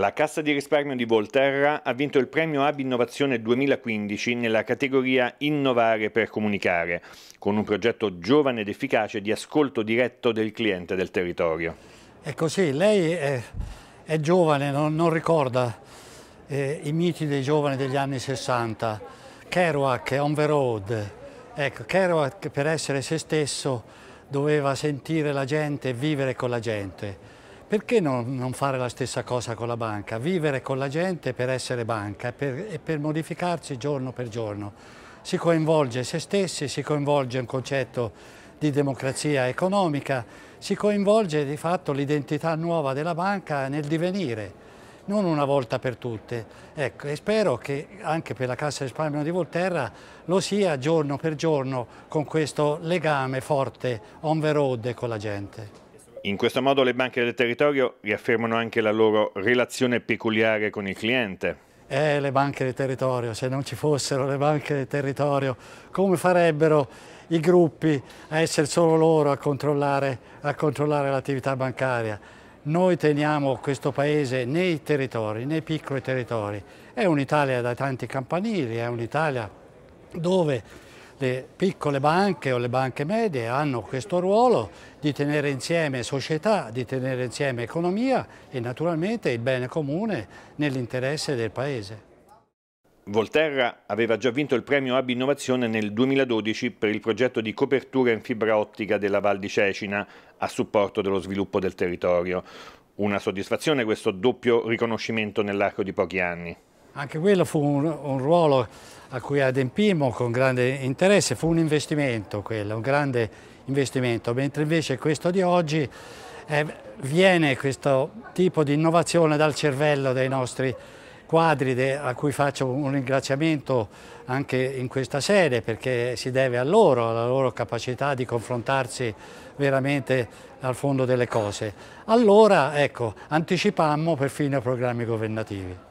La Cassa di risparmio di Volterra ha vinto il premio AB Innovazione 2015 nella categoria Innovare per comunicare, con un progetto giovane ed efficace di ascolto diretto del cliente del territorio. È così, lei è, è giovane, non, non ricorda eh, i miti dei giovani degli anni 60, Kerouac, On the Road. Ecco, Kerouac per essere se stesso doveva sentire la gente e vivere con la gente perché non, non, fare la stessa cosa con la banca? Vivere con la gente per essere banca e per, e per modificarsi giorno per giorno. Si coinvolge se stessi, si coinvolge un concetto di democrazia economica, si coinvolge di fatto l'identità nuova della banca nel divenire, non una volta per tutte. Ecco, e spero che anche per la Cassa Risparmio di Volterra lo sia giorno per giorno con questo legame forte on the road con la gente. In questo modo le banche del territorio riaffermano anche la loro relazione peculiare con il cliente. Eh, le banche del territorio, se non ci fossero le banche del territorio, come farebbero i gruppi a essere solo loro a controllare, l'attività bancaria? Noi teniamo questo paese nei territori, nei piccoli territori. È un'Italia da tanti campanili, è un'Italia dove le piccole banche o le banche medie hanno questo ruolo di tenere insieme società, di tenere insieme economia e naturalmente il bene comune nell'interesse del Paese. Volterra aveva già vinto il premio Ab Innovazione nel 2012 per il progetto di copertura in fibra ottica della Val di Cecina a supporto dello sviluppo del territorio. Una soddisfazione questo doppio riconoscimento nell'arco di pochi anni. Anche quello fu un, un ruolo a cui adempimmo con grande interesse, fu un investimento quello, un grande investimento, mentre invece questo di oggi eh, viene questo tipo di innovazione dal cervello dei nostri quadri de, a cui faccio un ringraziamento anche in questa sede perché si deve a loro, alla loro capacità di confrontarsi veramente al fondo delle cose. Allora, ecco, anticipammo perfino i programmi governativi.